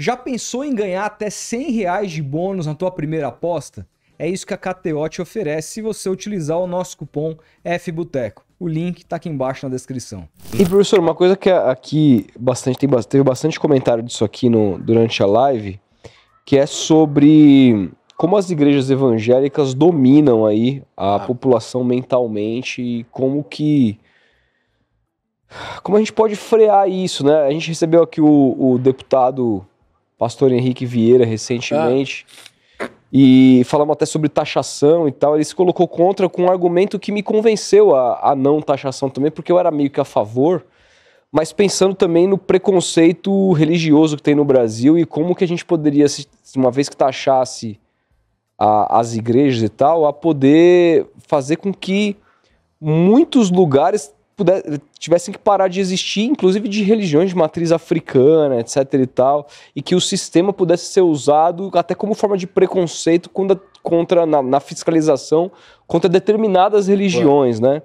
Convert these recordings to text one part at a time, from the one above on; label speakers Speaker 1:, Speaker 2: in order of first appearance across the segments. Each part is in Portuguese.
Speaker 1: Já pensou em ganhar até 100 reais de bônus na tua primeira aposta? É isso que a KTO te oferece se você utilizar o nosso cupom FBUTECO. O link está aqui embaixo na descrição. E professor, uma coisa que aqui bastante tem teve bastante comentário disso aqui no, durante a live, que é sobre como as igrejas evangélicas dominam aí a ah. população mentalmente e como que como a gente pode frear isso, né? A gente recebeu aqui o, o deputado pastor Henrique Vieira recentemente. Ah. E falamos até sobre taxação e tal. Ele se colocou contra com um argumento que me convenceu a, a não taxação também, porque eu era meio que a favor, mas pensando também no preconceito religioso que tem no Brasil e como que a gente poderia, uma vez que taxasse a, as igrejas e tal, a poder fazer com que muitos lugares tivessem que parar de existir, inclusive de religiões de matriz africana, etc e tal, e que o sistema pudesse ser usado até como forma de preconceito contra, contra na, na, fiscalização contra determinadas religiões, Ué. né?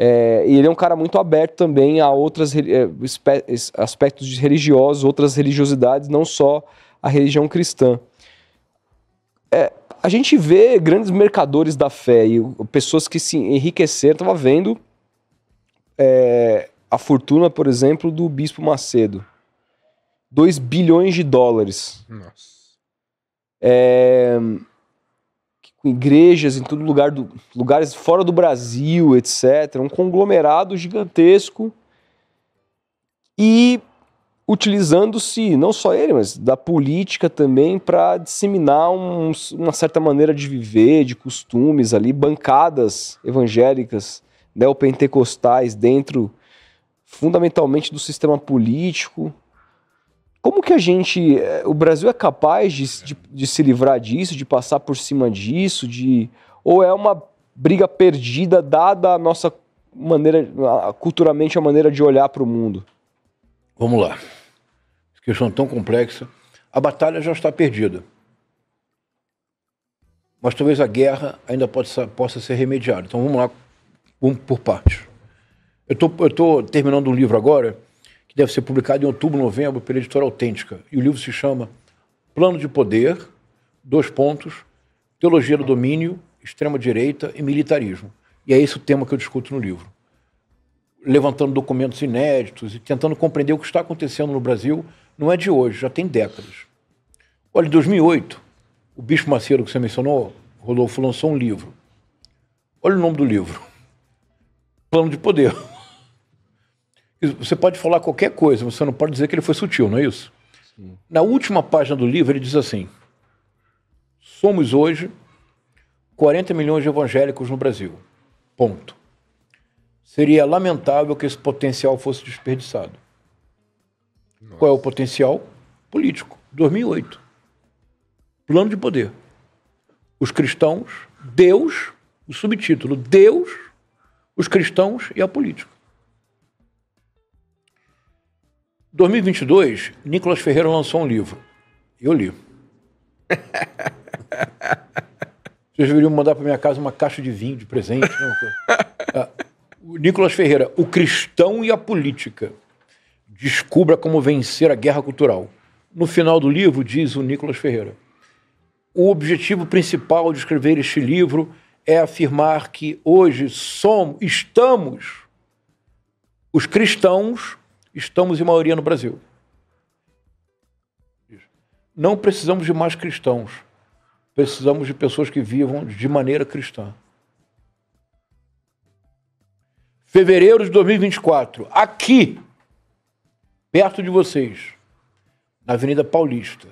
Speaker 1: É, e ele é um cara muito aberto também a outros é, aspectos religiosos, outras religiosidades, não só a religião cristã. É, a gente vê grandes mercadores da fé e pessoas que se enriqueceram. Estava vendo é, a fortuna, por exemplo, do Bispo Macedo. 2 bilhões de dólares. Nossa. É, igrejas em todo lugar, do, lugares fora do Brasil, etc. Um conglomerado gigantesco. E utilizando-se, não só ele, mas da política também, para disseminar um, uma certa maneira de viver, de costumes ali, bancadas evangélicas neopentecostais dentro, fundamentalmente, do sistema político. Como que a gente. Eh, o Brasil é capaz de, de, de se livrar disso, de passar por cima disso? De, ou é uma briga perdida, dada a nossa maneira, culturalmente,
Speaker 2: a maneira de olhar para o mundo? Vamos lá. Essa questão tão complexa. A batalha já está perdida mas talvez a guerra ainda possa, possa ser remediada. Então vamos lá Vamos por partes. Eu estou terminando um livro agora, que deve ser publicado em outubro, novembro, pela editora autêntica. E o livro se chama Plano de Poder, dois pontos, Teologia do Domínio, Extrema-Direita e Militarismo. E é esse o tema que eu discuto no livro. Levantando documentos inéditos e tentando compreender o que está acontecendo no Brasil, não é de hoje, já tem décadas. Olha, em 2008, o Bispo Macedo, que você mencionou, Rodolfo, lançou um livro. Olha o nome do livro plano de poder. Você pode falar qualquer coisa, mas você não pode dizer que ele foi sutil, não é isso? Sim. Na última página do livro, ele diz assim: Somos hoje 40 milhões de evangélicos no Brasil. Ponto. Seria lamentável que esse potencial fosse desperdiçado. Nossa. Qual é o potencial? Político. 2008. Plano de poder. Os cristãos, Deus, o subtítulo, Deus os cristãos e a política. 2022, Nicolas Ferreira lançou um livro. Eu li. Vocês deveriam mandar para minha casa uma caixa de vinho de presente. Né, ah, Nicolas Ferreira, O Cristão e a Política. Descubra como vencer a guerra cultural. No final do livro, diz o Nicolas Ferreira, o objetivo principal de escrever este livro é afirmar que hoje somos, estamos, os cristãos estamos em maioria no Brasil. Não precisamos de mais cristãos. Precisamos de pessoas que vivam de maneira cristã. Fevereiro de 2024, aqui, perto de vocês, na Avenida Paulista,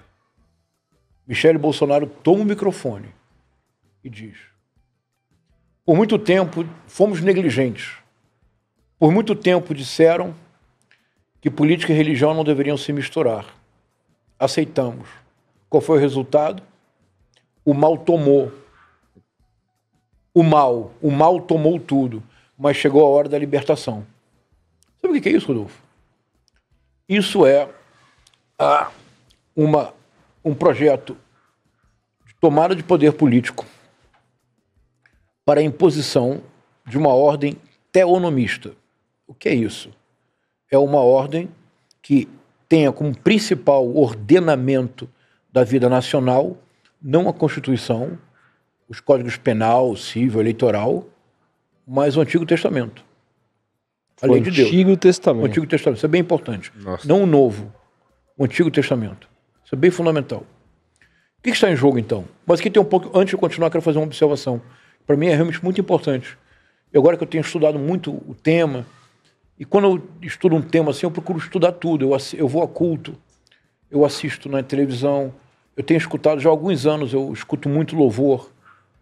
Speaker 2: Michele Bolsonaro toma o microfone e diz: por muito tempo fomos negligentes. Por muito tempo disseram que política e religião não deveriam se misturar. Aceitamos. Qual foi o resultado? O mal tomou. O mal, o mal tomou tudo, mas chegou a hora da libertação. Sabe o que é isso, Rodolfo? Isso é ah, uma, um projeto de tomada de poder político para a imposição de uma ordem teonomista. O que é isso? É uma ordem que tenha como principal ordenamento da vida nacional não a Constituição, os códigos penal, civil, eleitoral, mas o Antigo Testamento. A o lei de Deus. Antigo Testamento. O Antigo Testamento. Isso é bem importante. Nossa. Não o Novo. O Antigo Testamento. Isso é bem fundamental. O que está em jogo, então? Mas que tem um pouco. Antes de continuar, quero fazer uma observação para mim é realmente muito importante. E agora que eu tenho estudado muito o tema, e quando eu estudo um tema assim, eu procuro estudar tudo. Eu, eu vou a culto, eu assisto na televisão, eu tenho escutado já há alguns anos, eu escuto muito louvor,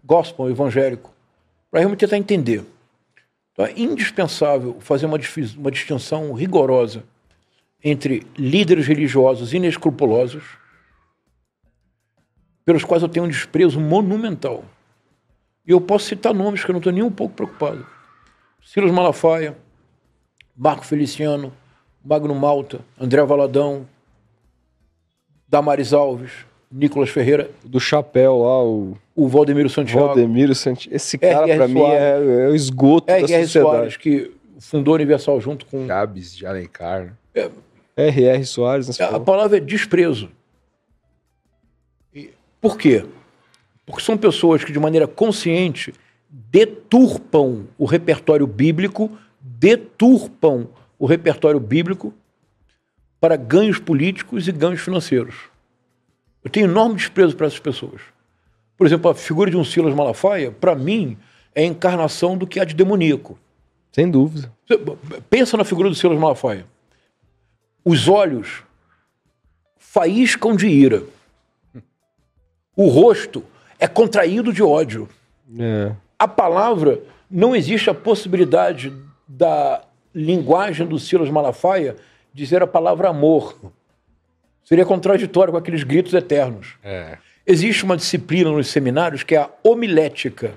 Speaker 2: gospel, evangélico, para realmente tentar entender. Então é indispensável fazer uma, uma distinção rigorosa entre líderes religiosos inescrupulosos, pelos quais eu tenho um desprezo monumental. E eu posso citar nomes que eu não estou nem um pouco preocupado. Silas Malafaia, Marco Feliciano, Magno Malta, André Valadão, Damares Alves, Nicolas Ferreira. Do chapéu lá, o. O Valdemiro Santiago. Valdemiro Santiago. Esse cara, para mim, é, é, o esgoto R. da R. sociedade. Soares, que fundou a Universal junto com. Chaves de Alencar. Né? É, R.R. Soares. Né? A palavra é desprezo. E... Por quê? Porque são pessoas que, de maneira consciente, deturpam o repertório bíblico, deturpam o repertório bíblico para ganhos políticos e ganhos financeiros. Eu tenho enorme desprezo para essas pessoas. Por exemplo, a figura de um Silas Malafaia, para mim, é a encarnação do que há de demoníaco. Sem dúvida. Pensa na figura do Silas Malafaia. Os olhos faíscam de ira. O rosto é contraído de ódio. É. A palavra, não existe a possibilidade da linguagem do Silas Malafaia dizer a palavra amor. Seria contraditório com aqueles gritos eternos. É. Existe uma disciplina nos seminários que é a homilética,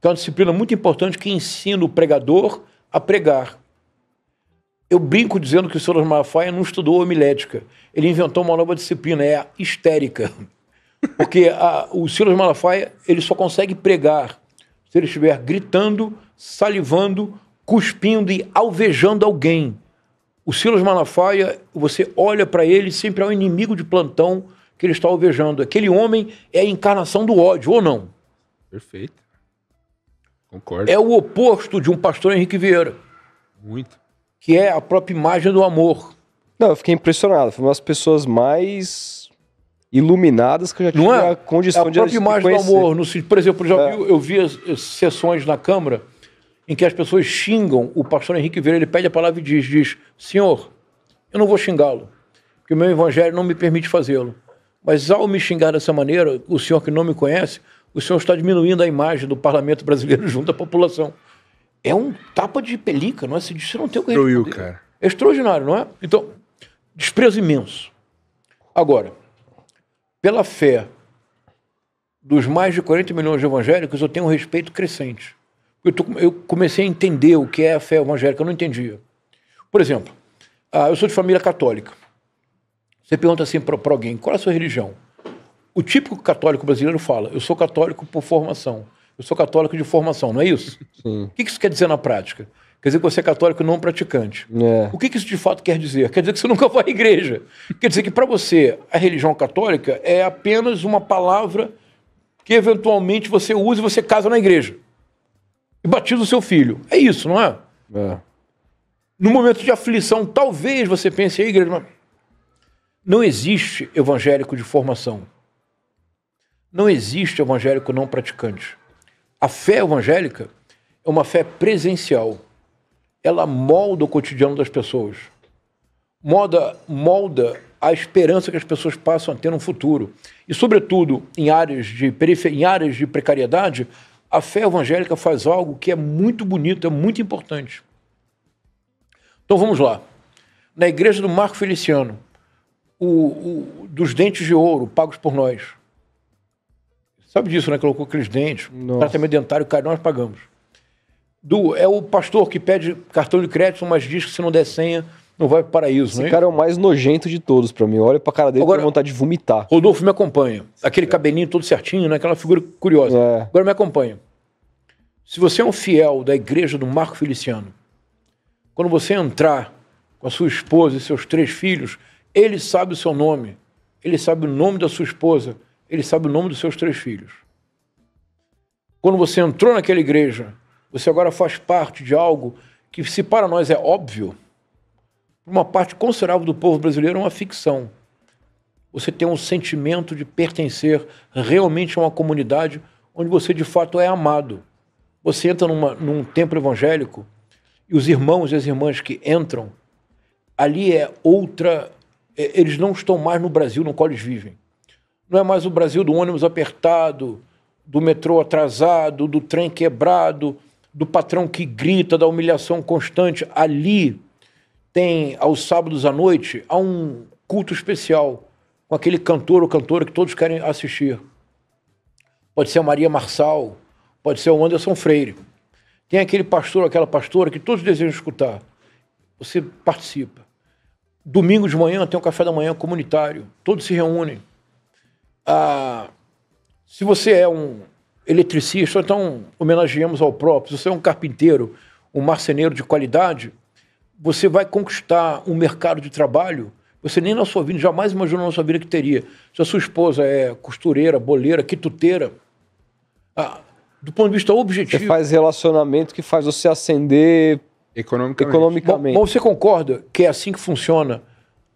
Speaker 2: que é uma disciplina muito importante que ensina o pregador a pregar. Eu brinco dizendo que o Silas Malafaia não estudou homilética. Ele inventou uma nova disciplina, é a histérica. Porque a, o Silas Malafaia, ele só consegue pregar se ele estiver gritando, salivando, cuspindo e alvejando alguém. O Silas Malafaia, você olha para ele, sempre é um inimigo de plantão que ele está alvejando. Aquele homem é a encarnação do ódio, ou não? Perfeito. Concordo. É o oposto de um pastor Henrique Vieira.
Speaker 1: Muito. Que é a própria imagem do amor. Não, eu fiquei impressionado. Foi uma das pessoas mais iluminadas que eu já tinha não é? a condição é a própria imagem conhecer. do amor. No,
Speaker 2: por exemplo, já é. eu, eu vi as, as sessões na Câmara em que as pessoas xingam o pastor Henrique Vieira, ele pede a palavra e diz, diz, Senhor, eu não vou xingá-lo, porque o meu evangelho não me permite fazê-lo. Mas ao me xingar dessa maneira, o senhor que não me conhece, o senhor está diminuindo a imagem do parlamento brasileiro junto à população. É um tapa de pelica, não é? Se diz, você não tem o que responder. cara. É extraordinário, não é? Então, desprezo imenso. Agora, pela fé dos mais de 40 milhões de evangélicos, eu tenho um respeito crescente. Eu, tô, eu comecei a entender o que é a fé evangélica, eu não entendia. Por exemplo, ah, eu sou de família católica. Você pergunta assim para alguém, qual é a sua religião? O típico católico brasileiro fala, eu sou católico por formação. Eu sou católico de formação, não é isso? Sim. O que isso quer dizer na prática? Quer dizer que você é católico não praticante. É. O que, que, isso de fato quer dizer? Quer dizer que você nunca vai à igreja. Quer dizer que para você a religião católica é apenas uma palavra que eventualmente você usa e você casa na igreja. E batiza o seu filho. É isso, não é? é. No momento de aflição, talvez você pense, a igreja, mas não existe evangélico de formação. Não existe evangélico não praticante. A fé evangélica é uma fé presencial ela molda o cotidiano das pessoas. molda molda a esperança que as pessoas passam a ter um futuro. E, sobretudo, em áreas de, em áreas de precariedade, a fé evangélica faz algo que é muito bonito, é muito importante. Então vamos lá. Na igreja do Marco Feliciano, o, o, dos dentes de ouro pagos por nós. Sabe disso, né? Colocou aqueles dentes, Nossa. tratamento dentário, cara, nós pagamos do. É o pastor que pede cartão de crédito, mas diz que se não der senha, não vai para o paraíso. Esse é cara é o mais nojento de todos para mim. Olha para a cara dele Agora, com vontade de vomitar. Rodolfo me acompanha. Aquele é. cabelinho todo certinho, né? aquela figura curiosa. É. Agora me acompanha. Se você é um fiel da igreja do Marco Feliciano, quando você entrar com a sua esposa e seus três filhos, ele sabe o seu nome, ele sabe o nome da sua esposa, ele sabe o nome dos seus três filhos. Quando você entrou naquela igreja você agora faz parte de algo que, se para nós é óbvio, uma parte considerável do povo brasileiro é uma ficção. Você tem um sentimento de pertencer realmente a uma comunidade onde você de fato é amado. Você entra numa, num templo evangélico e os irmãos e as irmãs que entram, ali é outra. É, eles não estão mais no Brasil no qual eles vivem. Não é mais o Brasil do ônibus apertado, do metrô atrasado, do trem quebrado, do patrão que grita, da humilhação constante. Ali tem, aos sábados à noite, há um culto especial com aquele cantor ou cantora que todos querem assistir. Pode ser a Maria Marçal, pode ser o Anderson Freire. Tem aquele pastor ou aquela pastora que todos desejam escutar. Você participa. Domingo de manhã tem um café da manhã comunitário. Todos se reúnem. Ah, se você é um eletricista, então homenageamos ao próprio. Se você é um carpinteiro, um marceneiro de qualidade, você vai conquistar um mercado de trabalho. Você nem na sua vida, jamais imaginou na sua vida que teria. Se a sua esposa é costureira, boleira, quituteira, ah, do ponto de
Speaker 1: vista objetivo. Você faz relacionamento que faz você ascender economicamente. economicamente.
Speaker 2: Bom, você concorda que é assim que funciona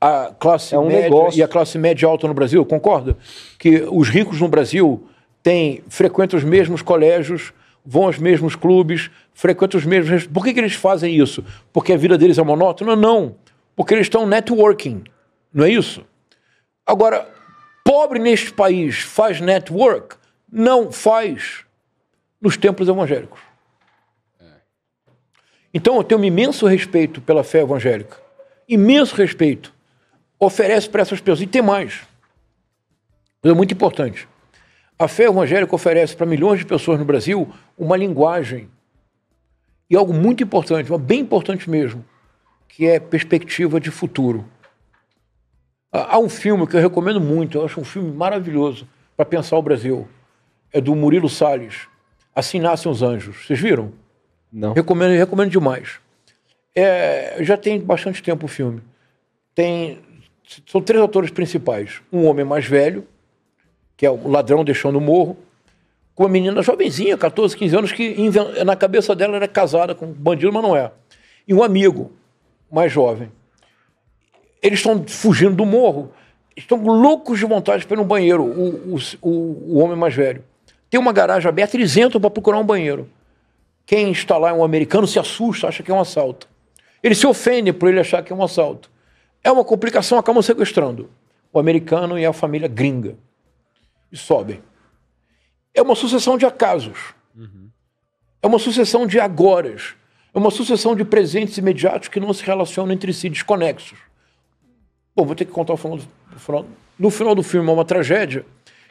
Speaker 2: a classe é um média negócio. e a classe média alta no Brasil? Concorda? Que os ricos no Brasil tem, frequentam os mesmos colégios, vão aos mesmos clubes, frequentam os mesmos. Por que, que eles fazem isso? Porque a vida deles é monótona? Não. Porque eles estão networking. Não é isso? Agora, pobre neste país faz network? Não faz nos templos evangélicos. Então eu tenho um imenso respeito pela fé evangélica. Imenso respeito. Oferece para essas pessoas. E tem mais. É muito importante. A fé evangélica oferece para milhões de pessoas no Brasil uma linguagem e algo muito importante, bem importante mesmo, que é perspectiva de futuro. Ah, há um filme que eu recomendo muito, eu acho um filme maravilhoso para pensar o Brasil. É do Murilo Salles, Assim Nascem os Anjos. Vocês viram? Não. Recomendo, recomendo demais. É, já tem bastante tempo o filme. Tem, são três atores principais. Um homem mais velho, que é o ladrão deixando no morro, com uma menina jovenzinha, 14, 15 anos, que na cabeça dela era casada com um bandido, mas não é. E um amigo mais jovem. Eles estão fugindo do morro, estão loucos de vontade para ir no banheiro, o, o, o, homem mais velho. Tem uma garagem aberta, eles entram para procurar um banheiro. Quem está lá é um americano, se assusta, acha que é um assalto. Ele se ofende por ele achar que é um assalto. É uma complicação, acabam sequestrando o americano e a família gringa e sobem. É uma sucessão de acasos. Uhum. É uma sucessão de agoras. É uma sucessão de presentes imediatos que não se relacionam entre si, desconexos. Bom, vou ter que contar o final do, o final, no final do filme, é uma tragédia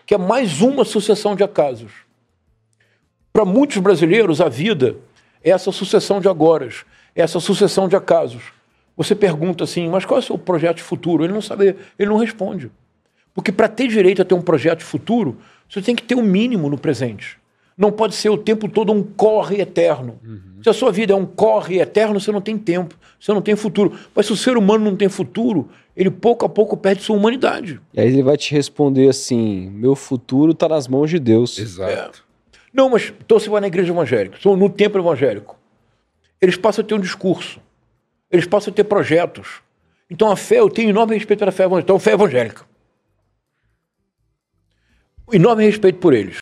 Speaker 2: que é mais uma sucessão de acasos. Para muitos brasileiros, a vida é essa sucessão de agoras, é essa sucessão de acasos. Você pergunta assim, mas qual é o seu projeto futuro? Ele não sabe, ele não responde. Porque para ter direito a ter um projeto de futuro, você tem que ter o um mínimo no presente. Não pode ser o tempo todo um corre eterno. Uhum. Se a sua vida é um corre eterno, você não tem tempo, você não tem futuro. Mas se o ser humano não tem futuro, ele pouco a pouco perde sua humanidade.
Speaker 1: E aí ele vai te
Speaker 2: responder assim: meu futuro está nas mãos de Deus. Exato. É. Não, mas então você vai na igreja evangélica, sou no templo evangélico. Eles passam a ter um discurso, eles passam a ter projetos. Então a fé, eu tenho enorme respeito pela fé evangélica. Então, fé evangélica enorme respeito por eles.